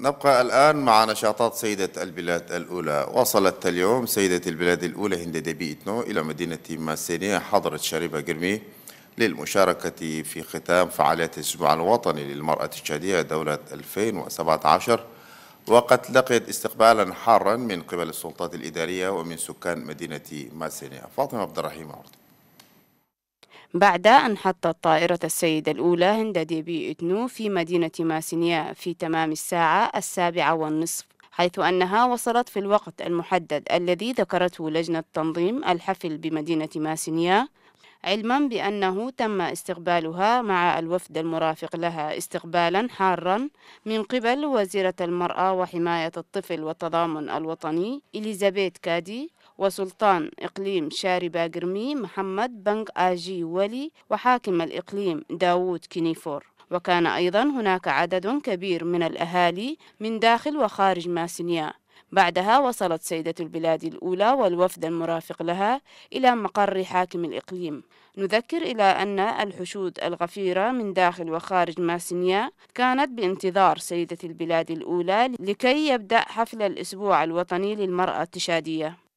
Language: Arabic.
نبقى الآن مع نشاطات سيدة البلاد الأولى وصلت اليوم سيدة البلاد الأولى هند دبي إتنو إلى مدينة ماسينية حضرة شريبة قرمي للمشاركة في ختام فعاليات الأسبوع الوطني للمرأة الشادية دولة 2017 وقد لقيت استقبالا حارا من قبل السلطات الإدارية ومن سكان مدينة ماسينية فاطمة عبد الرحيم عرضي بعد أن حطت طائرة السيدة الأولى هند ديبي إتنو في مدينة ماسينيا في تمام الساعة السابعة والنصف حيث أنها وصلت في الوقت المحدد الذي ذكرته لجنة تنظيم الحفل بمدينة ماسينيا علما بأنه تم استقبالها مع الوفد المرافق لها استقبالا حارا من قبل وزيرة المرأة وحماية الطفل والتضامن الوطني إليزابيث كادي وسلطان إقليم شاري باقرمي محمد بنق آجي ولي وحاكم الإقليم داوود كينيفور وكان أيضا هناك عدد كبير من الأهالي من داخل وخارج ماسنيا بعدها وصلت سيدة البلاد الأولى والوفد المرافق لها إلى مقر حاكم الإقليم نذكر إلى أن الحشود الغفيرة من داخل وخارج ماسنيا كانت بانتظار سيدة البلاد الأولى لكي يبدأ حفل الأسبوع الوطني للمرأة التشادية